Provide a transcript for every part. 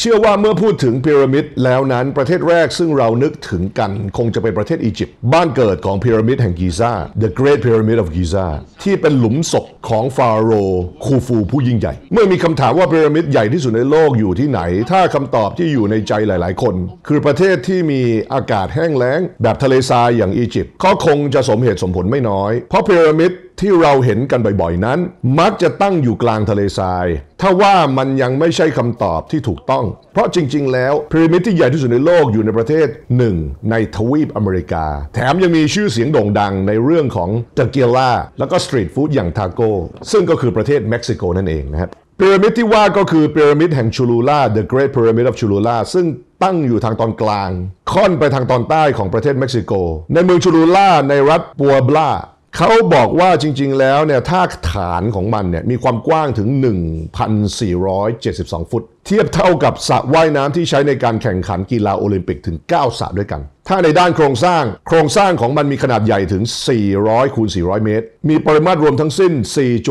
เชื่อว่าเมื่อพูดถึงพีระมิดแล้วนั้นประเทศแรกซึ่งเรานึกถึงกัน คงจะเป็นประเทศอียิปต์บ้านเกิดของพีระมิดแห่งกีซา The Great Pyramid of Giza ที่เป็นหลุมศพของฟาโรห์คูฟูผู้ยิ่งใหญ่ เมื่อมีคำถามว่าพีระมิดใหญ่ที่สุดในโลกอยู่ที่ไหน ถ้าคำตอบที่อยู่ในใจหลายๆ คน คือประเทศที่มีอากาศแห้งแล้ง แบบทะเลทรายอย่างอียิปต์ก็คงจะสมเหตุสมผลไม่น้อย เพราะพีระมิดที่เราเห็นกันบ่อยๆนั้น มักจะตั้งอยู่กลางทะเลทราย ถ้าว่ามันยังไม่ใช่คำตอบที่ถูกต้อง เพราะจริงๆ แล้วพีระมิดที่ใหญ่ที่สุดในโลก อยู่ในประเทศหนึ่งในทวีปอเมริกา แถมยังมีชื่อเสียงโด่งดังในเรื่องของตะเกียล่าแล้วก็สตรีทฟู้ดอย่างทาโก้ซึ่งก็คือประเทศเม็กซิโกนั่นเองนะครับพีระมิดที่ว่าก็คือพีระมิดแห่งชูลูล่า The Great Pyramid of Cholula ซึ่งตั้งอยู่ทางตอนกลาง ค่อนไปทางตอนใต้ของประเทศเม็กซิโกในเมืองชูลูล่าในรัฐปัวบลาเขาบอกว่าจริงๆ แล้วเนี่ยถ้าฐานของมันเนี่ยมีความกว้างถึง 1,472 ฟุตเทียบเท่ากับสระว่ายน้ำที่ใช้ในการแข่งขันกีฬาโอลิมปิกถึง9สระด้วยกัน ถ้าในด้านโครงสร้าง โครงสร้างของมันมีขนาดใหญ่ถึง 400 คูณ 400 เมตร มีปริมาตรรวมทั้งสิ้น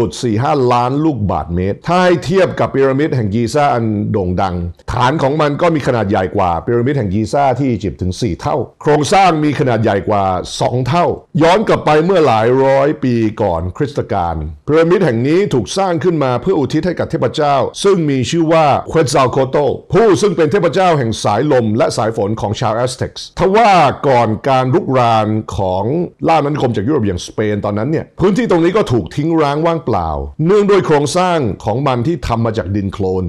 4.45 ล้านลูกบาทเมตร ถ้าให้เทียบกับพีระมิดแห่งกีซ่าอันโด่งดัง ฐานของมันก็มีขนาดใหญ่กว่าพีระมิดแห่งกีซ่าที่อียิปต์ถึง4เท่า โครงสร้างมีขนาดใหญ่กว่า 2 เท่า ย้อนกลับไปเมื่อหลายร้อยปีก่อนคริสตกาลพีระมิดแห่งนี้ถูกสร้างขึ้นมาเพื่ออุทิศให้กับเทพเจ้า ซึ่งมีชื่อว่าเควซาโคโต ผู้ซึ่งเป็นเทพเจ้าแห่งสายลมและสายฝนของชาวแอสเท็กซ์ทว่าก่อนการรุกรานของล่ามันคมจากยุโรปอย่างสเปนตอนนั้นเนี่ยพื้นที่ตรงนี้ก็ถูกทิ้งร้างว่างเปล่า เนื่องด้วยโครงสร้างของมันที่ทำมาจากดินโคลน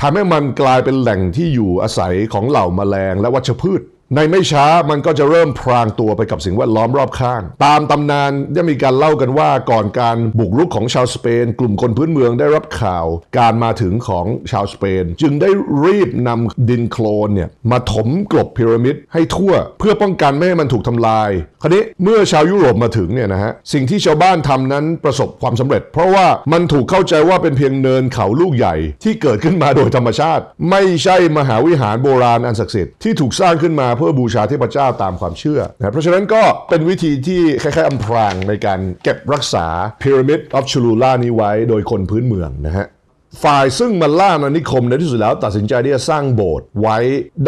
ทำให้มันกลายเป็นแหล่งที่อยู่อาศัยของเหล่ามาแมลงและวัชพืชในไม่ช้ามันก็จะเริ่มพรางตัวไปกับสิ่งแวดล้อมรอบข้าง ตามตำนานได้มีการเล่ากันว่าก่อนการบุกรุกของชาวสเปน กลุ่มคนพื้นเมืองได้รับข่าวการมาถึงของชาวสเปน จึงได้รีบนำดินโคลนเนี่ยมาถมกลบพีระมิดให้ทั่ว เพื่อป้องกันไม่ให้มันถูกทำลาย คราวนี้เมื่อชาวยุโรปมาถึงเนี่ยนะฮะสิ่งที่ชาวบ้านทำนั้นประสบความสำเร็จ เพราะว่ามันถูกเข้าใจว่าเป็นเพียงเนินเขาลูกใหญ่ที่เกิดขึ้นมาโดยธรรมชาติ ไม่ใช่มหาวิหารโบราณอันศักดิ์สิทธิ์ที่ถูกสร้างขึ้นมาพื่อบูชาเทพเจ้าตามความเชื่อนะเพราะฉะนั้นก็เป็นวิธีที่คล้ายๆอมพรางในการเก็บรักษาพีระมิดออฟชูลูล่านี้ไว้โดยคนพื้นเมืองนะฮะ ฝ่ายซึ่งมันล่ามานิคม ในที่สุดแล้วตัดสินใจที่จะสร้างโบสถ์ไว้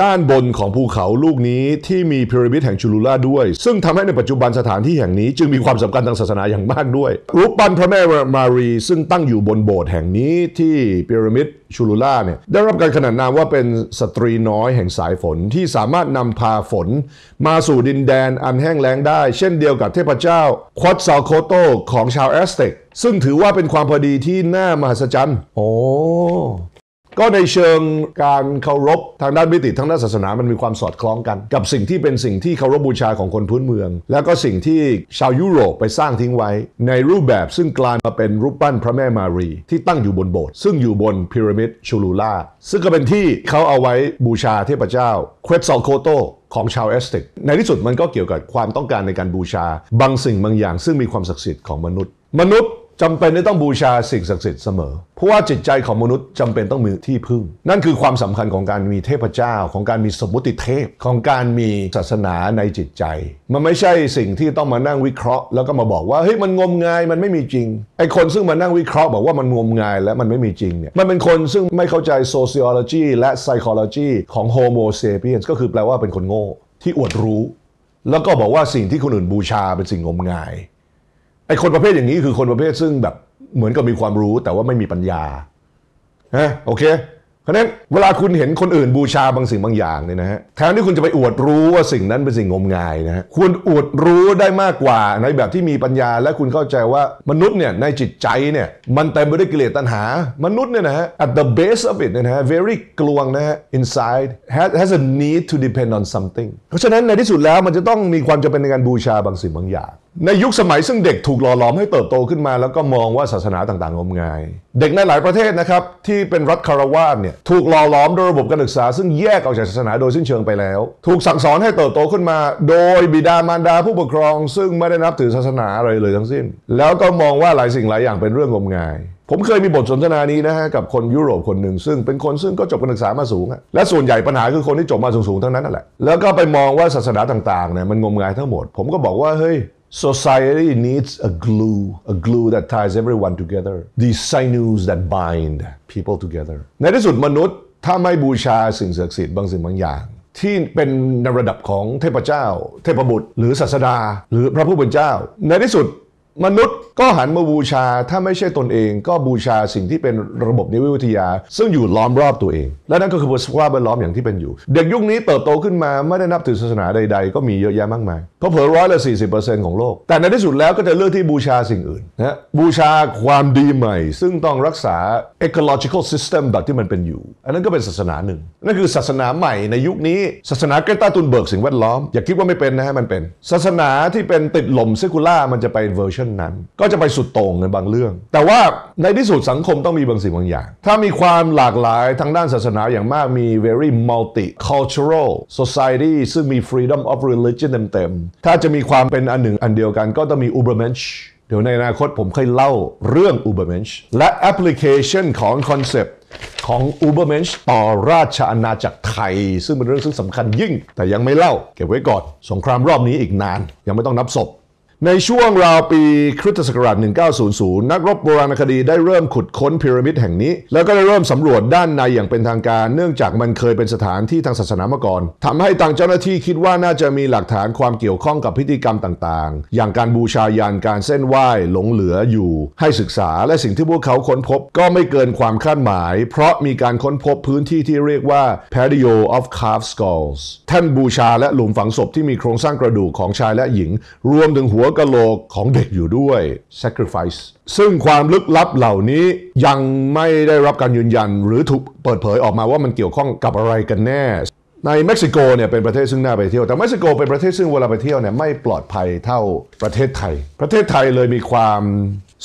ด้านบนของภูเขาลูกนี้ที่มีพีระมิดแห่งชูลูล่าด้วย ซึ่งทำให้ในปัจจุบันสถานที่แห่งนี้จึงมีความสำคัญทางศาสนาอย่างมากด้วยรูปปั้นพระแม่มารีซึ่งตั้งอยู่บนโบสถ์แห่งนี้ที่พีระมิดชูลูล่าเนี่ยได้รับการขนานนามว่าเป็นสตรีน้อยแห่งสายฝนที่สามารถนำพาฝนมาสู่ดินแดนอันแห้งแล้งได้ เช่นเดียวกับเทพเจ้า ควอตซาโคโตของชาวแอสเต็กซึ่งถือว่าเป็นความพอดีที่น่ามหัศจรรย์ โอ้ก็ในเชิงการเคารพทางด้านมิติทางด้านศาสนามันมีความสอดคล้องกัน กับสิ่งที่เป็นสิ่งที่เคารพบูชาของคนพื้นเมือง แล้วก็สิ่งที่ชาวยุโรปไปสร้างทิ้งไว้ ในรูปแบบซึ่งกลายมาเป็นรูปปั้นพระแม่มารี ที่ตั้งอยู่บนโบสถ์ซึ่งอยู่บนพีระมิดชูลูล่าซึ่งก็เป็นที่เขาเอาไว้บูชาเทพเจ้าเควตซอลโคโต ของชาวเอสติกในที่สุดมันก็เกี่ยวกับความต้องการในการบูชา บางสิ่งบางอย่างซึ่งมีความศักดิ์สิทธิ์ของมนุษย์ มนุษย์จำเป็นที่ต้องบูชาสิ่งศักดิ์สิทธิ์เสมอเพราะว่าจิตใจของมนุษย์จำเป็นต้องมีที่พึ่ง นั่นคือความสำคัญของการมีเทพเจ้าของการมีสมมติเทพของการมีศาสนาในจิตใจ มันไม่ใช่สิ่งที่ต้องมานั่งวิเคราะห์แล้วก็มาบอกว่าเฮ้ยมันงมงายมันไม่มีจริงไอคนซึ่งมานั่งวิเคราะห์บอกว่ามันงมงายและมันไม่มีจริงเนี่ยมันเป็นคนซึ่งไม่เข้าใจซซิ i อโลจีและไซคล h o ของโฮโมเซเปียนก็คือแปลว่าเป็นคนโง่ที่อวดรู้ แล้วก็บอกว่าสิ่งที่คนอื่นบูชาเป็นสิ่งงมงายไอ้คนประเภทอย่างนี้คือคนประเภทซึ่งแบบเหมือนกับมีความรู้แต่ว่าไม่มีปัญญาฮะโอเคเพราะนั้นเวลาคุณเห็นคนอื่นบูชาบางสิ่งบางอย่างเนี่ยนะฮะ แทนที่คุณจะไปอวดรู้ว่าสิ่งนั้นเป็นสิ่งงมงายนะฮะคุณอวดรู้ได้มากกว่าในแบบที่มีปัญญา และคุณเข้าใจว่ามนุษย์เนี่ยในจิตใจเนี่ยมันเต็มไปด้วยกิเลสตัณหา มนุษย์เนี่ยนะฮะ at the base of it เนี่ยนะฮะ very กลวงนะฮะ inside has has a need to depend on something เพราะฉะนั้นในที่สุดแล้วมันจะต้องมีความจำเป็นในการบูชาบางสิ่งบางอย่างในยุคสมัยซึ่งเด็กถูกหล่อหลอมให้เติบโตขึ้นมาแล้วก็มองว่าศาสนาต่างๆงมงายเด็กในหลายประเทศนะครับที่เป็นรัฐคารวาสเนี่ยถูกหล่อหลอมโดยระบบการศึกษาซึ่งแยกออกจากศาสนาโดยสิ้นเชิงไปแล้ว ถูกสั่งสอนให้เติบโตขึ้นมา โดยบิดามารดาผู้ปกครองซึ่งไม่ได้นับถือศาสนาอะไรเลยทั้งสิ้น แล้วก็มองว่าหลายสิ่งหลายอย่างเป็นเรื่องงมงายผมเคยมีบทสนทนานี้นะฮะกับคนยุโรปคนหนึ่งซึ่งเป็นคนซึ่งก็จบการศึกษามาสูงและส่วนใหญ่ปัญหาคือคนที่จบมาสูงๆทั้งนั้นแหละ แล้วก็ไปมองว่าศาสนาต่างๆเนี่ยมันงมงายทั้งหมด ผมก็บอกว่าเฮ้ย Society needs a glue, a glue that ties everyone together, these sinews that bind people together. ในที่สุดมนุษย์ ถ้าไม่บูชาสิ่งศักดิ์สิทธิ์บางสิ่งบางอย่าง ที่เป็นในระดับของเทพเจ้า เทพบุตร หรือศาสดา หรือพระผู้เป็นเจ้า ในที่สุดมนุษย์ก็หันมาบูชาถ้าไม่ใช่ตนเอง ก็บูชาสิ่งที่เป็นระบบนิเวศวิทยา ซึ่งอยู่ล้อมรอบตัวเอง และนั่นก็คือสภาพแวดล้อมอย่างที่เป็นอยู่ เด็กยุคนี้เติบโตขึ้นมา ไม่ได้นับถือศาสนาใดๆ ก็มีเยอะแยะมากมายเพราะเผอร้อยละสี่สิบเปอร์เซ็นต์ของโลก แต่ในที่สุดแล้วก็จะเลือกที่บูชาสิ่งอื่นนะบูชาความดีใหม่ซึ่งต้องรักษา ecological system แบบที่มันเป็นอยู่ อันนั้นก็เป็นศาสนาหนึ่งนั่นคือศาสนาใหม่ในยุคนี้ ศาสนาเกตาตุนเบิกสิ่งแวดล้อม อย่าคิดว่าไม่เป็นนะฮะมันเป็น ศาสนาที่เป็นติดลมเซกูล่ามันจะไปเวอร์ชั่นนั้นก็จะไปสุดโต่งในบางเรื่อง แต่ว่าในที่สุดสังคม ต้องมีบางสิ่งบางอย่าง ถ้ามีความหลากหลายทางด้านศาสนาอย่างมาก มี very multicultural society ซึ่งมี freedom of religion เต็มๆ ถ้าจะมีความเป็นอันหนึ่งอันเดียวกัน ก็ต้องมี ubermensch เดี๋ยวในอนาคตผมเคยเล่าเรื่อง ubermensch และแอปพลิเคชันของคอนเซปต์ของ Ubermensch ต่อราชอาณาจักรไทย ซึ่งเป็นเรื่องซึ่งสำคัญยิ่ง แต่ยังไม่เล่า เก็บไว้ก่อน สงครามรอบนี้อีกนาน ยังไม่ต้องนับศพในช่วงราวปีคริสตศักราช 1900 นักรบโบราณคดีได้เริ่มขุดค้นพีระมิดแห่งนี้ แล้วก็ได้เริ่มสำรวจด้านในอย่างเป็นทางการ เนื่องจากมันเคยเป็นสถานที่ทางศาสนามาก่อนทำให้ต่างเจ้าหน้าที่คิดว่าน่าจะมีหลักฐานความเกี่ยวข้องกับพิธีกรรมต่างๆ อย่างการบูชายันการเส้นไหว้ หลงเหลืออยู่ ให้ศึกษา และสิ่งที่พวกเขาค้นพบก็ไม่เกินความคาดหมาย เพราะมีการค้นพบพื้นที่ที่เรียกว่า patio of carved skulls แท่นบูชาและหลุมฝังศพที่มีโครงสร้างกระดูกของชายและหญิง รวมถึงหัวกะโหลกของเด็กอยู่ด้วย sacrifice ซึ่งความลึกลับเหล่านี้ยังไม่ได้รับการยืนยันหรือถูกเปิดเผยออกมาว่ามันเกี่ยวข้องกับอะไรกันแน่ ในเม็กซิโกเนี่ยเป็นประเทศซึ่งน่าไปเที่ยว แต่เม็กซิโกเป็นประเทศซึ่งเวลาไปเที่ยวเนี่ยไม่ปลอดภัยเท่าประเทศไทย ประเทศไทยเลยมีความ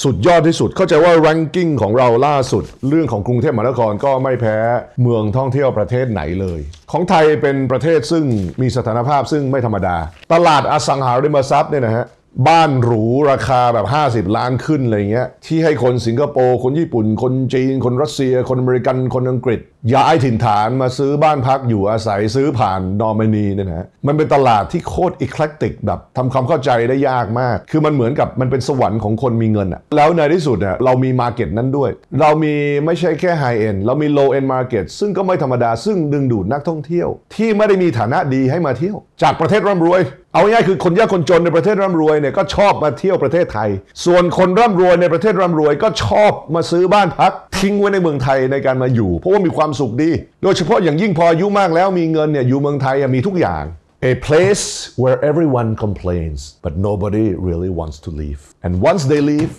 สุดยอดที่สุด เข้าใจว่าแรงกิ้งของเราล่าสุด เรื่องของกรุงเทพมหานครก็ไม่แพ้เมืองท่องเที่ยวประเทศไหนเลย ของไทยเป็นประเทศซึ่งมีสถานภาพ ซึ่งไม่ธรรมดา ตลาดอสังหาริมทรัพย์เนี่ยนะฮะบ้านหรูราคาแบบ 50 ล้านขึ้นอะไรเงี้ยที่ให้คนสิงคโปร์ คนญี่ปุ่น คนจีน คนรัสเซียคนอเมริกันคนอังกฤษย้ายถิ่นฐานมาซื้อบ้านพักอยู่อาศัยซื้อผ่านนอร์มานีเนี่ยนะมันเป็นตลาดที่โคตรอีคลักติกแบบทำความเข้าใจได้ยากมาก คือมันเหมือนกับมันเป็นสวรรค์ของคนมีเงินอะแล้วในที่สุดเนี่ยเรามีมาร์เก็ตนั้นด้วย เรามีไม่ใช่แค่ไฮเอ็นเรามีโลเอ็นมาร์เก็ตซึ่งก็ไม่ธรรมดา ซึ่งดึงดูดนักท่องเที่ยวที่ไม่ได้มีฐานะดีให้มาเที่ยว จากประเทศร่ำรวย เอาง่ายคือคนยากคนจนในประเทศร่ำรวยเนี่ยก็ชอบมาเที่ยวประเทศไทย ส่วนคนร่ำรวยในประเทศร่ำรวยก็ชอบมาซื้อบ้านพักทิ้งไว้ในเมืองไทยในการมาอยู่เพราะว่ามีความความสุขดี โดยเฉพาะอย่างยิ่งพออายุมากแล้วมีเงินเนี่ย อยู่เมืองไทยมีทุกอย่าง A place where everyone complains but nobody really wants to leave and once they leave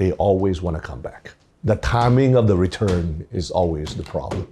they always want to come back the timing of the return is always the problem